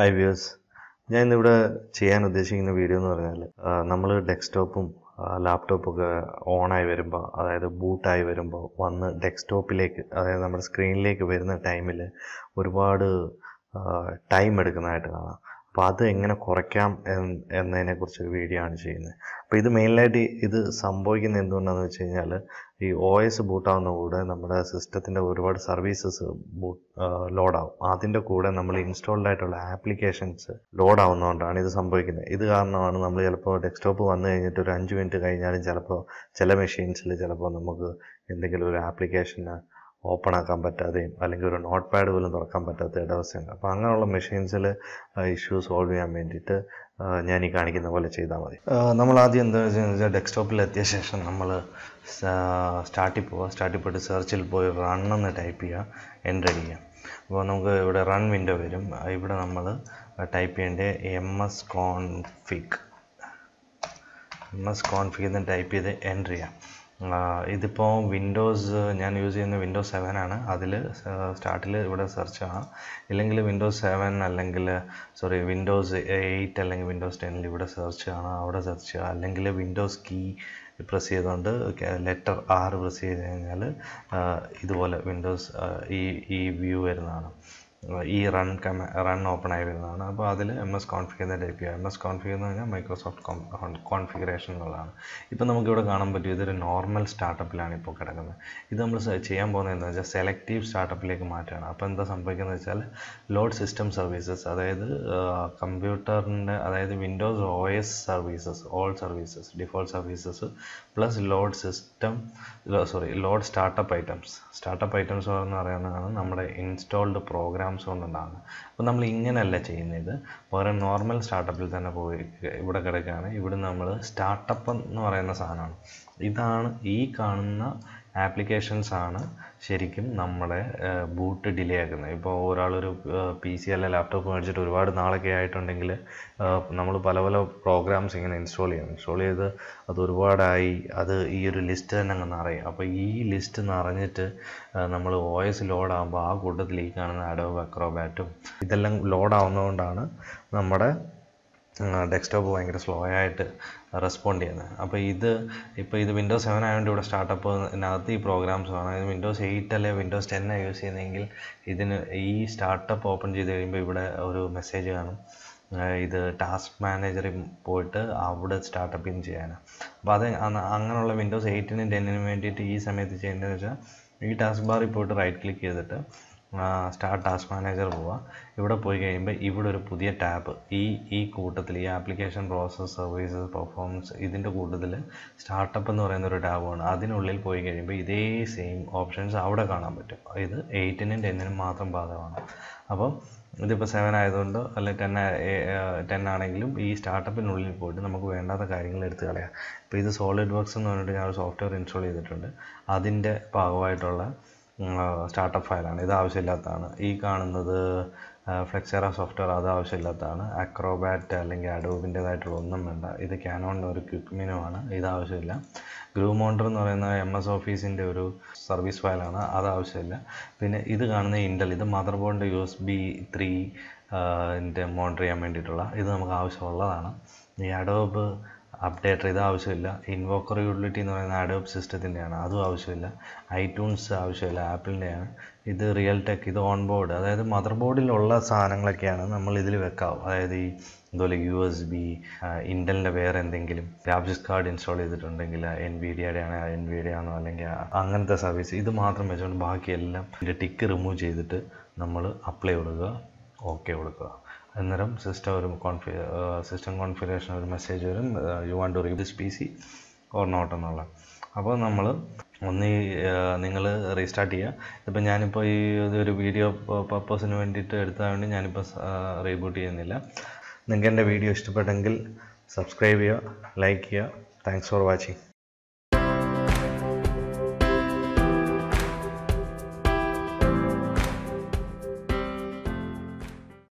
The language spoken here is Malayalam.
ഹൈ വ്യൂസ് ഞാൻ ഇന്നിവിടെ ചെയ്യാൻ ഉദ്ദേശിക്കുന്ന വീഡിയോ എന്ന് പറഞ്ഞാൽ നമ്മൾ ഡെസ്ക്ടോപ്പും ലാപ്ടോപ്പൊക്കെ ഓണായി വരുമ്പോൾ അതായത് ബൂട്ടായി വരുമ്പോൾ വന്ന് ഡെസ്ക്ടോപ്പിലേക്ക് അതായത് നമ്മുടെ സ്ക്രീനിലേക്ക് വരുന്ന ടൈമിൽ ഒരുപാട് ടൈം എടുക്കുന്നതായിട്ട് കാണാം അപ്പോൾ അത് എങ്ങനെ കുറയ്ക്കാം ഒരു വീഡിയോ ആണ് ചെയ്യുന്നത് അപ്പോൾ ഇത് മെയിനായിട്ട് ഇത് സംഭവിക്കുന്നത് എന്തുകൊണ്ടാണെന്ന് വെച്ച് കഴിഞ്ഞാൽ ഈ ഒ എസ് ബൂട്ടാവുന്ന കൂടെ നമ്മുടെ സിസ്റ്റത്തിൻ്റെ ഒരുപാട് സർവീസസ് ലോഡാവും അതിൻ്റെ കൂടെ നമ്മൾ ഇൻസ്റ്റാൾഡ് ആയിട്ടുള്ള ആപ്ലിക്കേഷൻസ് ലോഡാവുന്നതുകൊണ്ടാണ് ഇത് സംഭവിക്കുന്നത് ഇത് കാരണമാണ് നമ്മൾ ചിലപ്പോൾ ഡെസ്ക്ടോപ്പ് വന്നു കഴിഞ്ഞിട്ട് ഒരു അഞ്ച് മിനിറ്റ് കഴിഞ്ഞാലും ചിലപ്പോൾ ചില മെഷീൻസിൽ ചിലപ്പോൾ നമുക്ക് എന്തെങ്കിലും ഒരു ആപ്ലിക്കേഷന് ഓപ്പൺ ആക്കാൻ പറ്റാതെയും അല്ലെങ്കിൽ ഒരു നോട്ട് പാഡ് പോലും തുറക്കാൻ പറ്റാത്ത ഒരവസ്ഥയുണ്ട് അപ്പോൾ അങ്ങനെയുള്ള മെഷീൻസിൽ ഇഷ്യൂ സോൾവ് ചെയ്യാൻ വേണ്ടിയിട്ട് ഞാൻ ഈ കാണിക്കുന്ന പോലെ ചെയ്താൽ മതി നമ്മൾ ആദ്യം എന്താ കഴിഞ്ഞാൽ ഡെസ്ക്ടോപ്പിൽ എത്തിയ ശേഷം നമ്മൾ സ്റ്റാർട്ടിൽ പോവുക സ്റ്റാർട്ടിൽ പോയിട്ട് സെർച്ചിൽ പോയി റൺ എന്ന് ടൈപ്പ് ചെയ്യുക എൻ്റർ ചെയ്യുക അപ്പോൾ നമുക്ക് ഇവിടെ റൺ വിൻഡോ വരും ഇവിടെ നമ്മൾ ടൈപ്പ് ചെയ്യേണ്ട M S config M S config എന്ന് ടൈപ്പ് ചെയ്ത് എൻ്റർ ചെയ്യാം ഇതിപ്പോൾ വിൻഡോസ് ഞാൻ യൂസ് ചെയ്യുന്ന വിൻഡോസ് സെവൻ ആണ് അതിൽ സ്റ്റാർട്ടിൽ ഇവിടെ സെർച്ച് ആണ് ഇല്ലെങ്കിൽ വിൻഡോസ് സെവൻ അല്ലെങ്കിൽ സോറി വിൻഡോസ് എയ്റ്റ് അല്ലെങ്കിൽ വിൻഡോസ് ടെന്നിൽ ഇവിടെ സെർച്ച് ആണ് അവിടെ സെർച്ച് ചെയ്യുക അല്ലെങ്കിൽ വിൻഡോസ് കീ പ്രസ് ചെയ്തുകൊണ്ട് ലെറ്റർ ആർ പ്രസ് ചെയ്ത് കഴിഞ്ഞാൽ ഇതുപോലെ വിൻഡോസ് ഈ ഈ വ്യൂ വരുന്നതാണ് ഈ റൺ കമ റൺ ഓപ്പൺ ആയി വരുന്നതാണ് അപ്പോൾ അതിൽ എം എസ് കോൺഫിഗർ എന്ന ടൈപ്പ് ചെയ്യുക എം എസ് കോൺഫിഗർ എന്ന് പറഞ്ഞാൽ മൈക്രോസോഫ്റ്റ് കോൺഫിഗറേഷൻ എന്നുള്ളതാണ് ഇപ്പോൾ നമുക്കിവിടെ കാണാൻ പറ്റും ഇതൊരു നോർമൽ സ്റ്റാർട്ടപ്പിലാണ് ഇപ്പോൾ കിടക്കുന്നത് ഇത് നമ്മൾ ചെയ്യാൻ പോകുന്നത് എന്താ വെച്ചാൽ സെലക്റ്റീവ് സ്റ്റാർട്ടപ്പിലേക്ക് മാറ്റുകയാണ് അപ്പോൾ എന്താ സംഭവിക്കുന്നത് വെച്ചാൽ ലോഡ് സിസ്റ്റം സർവീസസ് അതായത് കമ്പ്യൂട്ടറിൻ്റെ അതായത് Windows O S services all services default services plus load system sorry load startup items startup items എന്ന് പറയുന്നതാണ് നമ്മുടെ ഇൻസ്റ്റാൾഡ് പ്രോഗ്രാം പ്രോഗ്രാംസ് കൊണ്ടുണ്ടാകുന്നത് അപ്പോൾ നമ്മൾ ഇങ്ങനെയല്ല ചെയ്യുന്നത് പകരം നോർമൽ സ്റ്റാർട്ടപ്പിൽ തന്നെ പോയി ഇവിടെ കിടക്കുകയാണ് ഇവിടെ നമ്മൾ സ്റ്റാർട്ടപ്പ് എന്ന് പറയുന്ന സാധനമാണ് ഇതാണ് ഈ കാണുന്ന ആപ്ലിക്കേഷൻസ് ആണ് ശരിക്കും നമ്മുടെ ബൂട്ട് ഡിലേ ആക്കുന്നത് ഇപ്പോൾ ഒരാളൊരു പി സി അല്ല ലാപ്ടോപ്പ് മേടിച്ചിട്ട് ഒരുപാട് നാളൊക്കെ ആയിട്ടുണ്ടെങ്കിൽ നമ്മൾ പല പല പ്രോഗ്രാംസ് ഇങ്ങനെ ഇൻസ്റ്റാൾ ചെയ്യണം ഇൻസ്റ്റാൾ ചെയ്ത് അത് ഒരുപാടായി അത് ഈ ഒരു ലിസ്റ്റ് തന്നെ അങ്ങ് നിറയും അപ്പോൾ ഈ ലിസ്റ്റ് നിറഞ്ഞിട്ട് നമ്മൾ ഒ എസ് ലോഡാകുമ്പോൾ ആ കൂട്ടത്തിൽ ഈ കാണുന്ന അഡോബ് അക്രോബാറ്റും ഇതെല്ലാം ലോഡാവുന്നതുകൊണ്ടാണ് നമ്മുടെ ഡെസ്ക്ടോപ്പ് ഭയങ്കര സ്ലോ ആയിട്ട് റെസ്പോണ്ട് ചെയ്യുന്നത് അപ്പോൾ ഇത് ഇപ്പോൾ ഇത് വിൻഡോസ് സെവൻ ആയതുകൊണ്ട് ഇവിടെ സ്റ്റാർട്ടപ്പ് ഇതിനകത്ത് ഈ പ്രോഗ്രാംസ് കാണാം ഇത് വിൻഡോസ് എയ്റ്റ് അല്ലെങ്കിൽ വിൻഡോസ് ടെൻ യൂസ് ചെയ്യുന്നതെങ്കിൽ ഇതിന് ഈ സ്റ്റാർട്ടപ്പ് ഓപ്പൺ ചെയ്ത് കഴിയുമ്പോൾ ഇവിടെ ഒരു മെസ്സേജ് കാണും ഇത് ടാസ്ക് മാനേജറിൽ പോയിട്ട് അവിടെ സ്റ്റാർട്ടപ്പ് ഇൻ ചെയ്യാനാണ് അപ്പോൾ അത് അങ്ങനെയുള്ള വിൻഡോസ് എയ്റ്റിനും ടെന്നിനും വേണ്ടിയിട്ട് ഈ സമയത്ത് ചെയ്യേണ്ടതെന്ന് വെച്ചാൽ ഈ ടാസ്ക് ബാറിൽ പോയിട്ട് റൈറ്റ് ക്ലിക്ക് ചെയ്തിട്ട് സ്റ്റാർട്ട് ടാസ്ക് മാനേജർ പോവുക ഇവിടെ പോയി കഴിയുമ്പോൾ ഇവിടെ ഒരു പുതിയ ടാബ് ഈ ഈ കൂട്ടത്തിൽ ഈ ആപ്ലിക്കേഷൻ പ്രോസസ് സർവീസസ് പെർഫോമൻസ് ഇതിൻ്റെ കൂട്ടത്തിൽ സ്റ്റാർട്ടപ്പ് എന്ന് പറയുന്ന ഒരു ടാബാണ് അതിനുള്ളിൽ പോയി കഴിയുമ്പോൾ ഇതേ സെയിം ഓപ്ഷൻസ് അവിടെ കാണാൻ പറ്റും ഇത് എയ്റ്റിനും ടെന്നിനും മാത്രം ബാധകമാണ് അപ്പം ഇതിപ്പോൾ സെവൻ ആയതുകൊണ്ട് അല്ലെ ടെൻ ടെൻ ആണെങ്കിലും ഈ സ്റ്റാർട്ടപ്പിനുള്ളിൽ പോയിട്ട് നമുക്ക് വേണ്ടാത്ത കാര്യങ്ങൾ എടുത്ത് കളയാം ഇപ്പോൾ ഇത് സോളിഡ് വർക്ക്സ് എന്ന് പറഞ്ഞിട്ട് ഞാൻ ഒരു സോഫ്റ്റ്വെയർ ഇൻസ്റ്റാൾ ചെയ്തിട്ടുണ്ട് അതിൻ്റെ ഭാഗമായിട്ടുള്ള സ്റ്റാർട്ടപ്പ് ഫയലാണ് ഇത് ആവശ്യമില്ലാത്തതാണ് ഈ കാണുന്നത് ഫ്ലെക്സേറ സോഫ്റ്റ്വെയർ അത് ആവശ്യമില്ലാത്തതാണ് അക്രോബാറ്റ് അല്ലെങ്കിൽ അഡോബിൻ്റേതായിട്ടുള്ള ഒന്നും വേണ്ട ഇത് ക്യാനോണിൻ്റെ ഒരു ക്വിക്ക് മെനു ആണ് ഇത് ആവശ്യമില്ല ഗ്രൂ മോണ്ടർ എന്ന് പറയുന്ന എം എസ് ഓഫീസിൻ്റെ ഒരു സർവീസ് ഫയലാണ് അത് ആവശ്യമില്ല പിന്നെ ഇത് കാണുന്ന ഇൻ്റൽ ഇത് മദർ ബോർഡിൻ്റെ U S B three monitor ചെയ്യാൻ വേണ്ടിയിട്ടുള്ള ഇത് നമുക്ക് ആവശ്യമുള്ളതാണ് ഈ അഡോബ് അപ്ഡേറ്റർ ഇത് ആവശ്യമില്ല ഇൻവോക്കർ യൂട്ടിലിറ്റി എന്ന് പറയുന്ന അഡോബ് സിസ്റ്റത്തിൻ്റെയാണ് അതും ആവശ്യമില്ല ഐട്യൂൺസ് ആവശ്യമില്ല ആപ്പിളിൻ്റെയാണ് ഇത് റിയൽ ടെക് ഇത് ഓൺ ബോർഡ് അതായത് മദർ ബോർഡിലുള്ള സാധനങ്ങളൊക്കെയാണ് നമ്മൾ ഇതിൽ വെക്കാവും അതായത് ഈ ഇതുപോലെ യു എസ് ബി ഇൻ്റലിൻ്റെ വേറെ എന്തെങ്കിലും ഗ്രാഫിക്സ് കാർഡ് ഇൻസ്റ്റാൾ ചെയ്തിട്ടുണ്ടെങ്കിൽ എൻ വി ഡിയുടെ ആണോ എൻ വി ഡി ആണോ അല്ലെങ്കിൽ അങ്ങനത്തെ സർവീസ് ഇത് മാത്രം വെച്ചുകൊണ്ട് ബാക്കിയെല്ലാം ഇതിൻ്റെ ടിക്ക് റിമൂവ് ചെയ്തിട്ട് നമ്മൾ അപ്ലൈ കൊടുക്കുക ഓക്കെ കൊടുക്കുക അന്നേരം സിസ്റ്റം ഒരു കോൺഫി സിസ്റ്റം കോൺഫിഗറേഷൻ ഒരു മെസ്സേജ് വരും you want to read this PC or ഓർ നോട്ട് എന്നുള്ള അപ്പോൾ നമ്മൾ ഒന്ന് നിങ്ങൾ റീസ്റ്റാർട്ട് ചെയ്യുക ഇപ്പം ഞാനിപ്പോൾ ഈ ഒരു വീഡിയോ പർപ്പസിന് വേണ്ടിയിട്ട് എടുത്തതുകൊണ്ട് ഞാനിപ്പോൾ റീബൂട്ട് ചെയ്യുന്നില്ല നിങ്ങൾക്ക് എൻ്റെ വീഡിയോ ഇഷ്ടപ്പെട്ടെങ്കിൽ സബ്സ്ക്രൈബ് ചെയ്യുക ലൈക്ക് ചെയ്യുക താങ്ക്സ് ഫോർ വാച്ചിങ്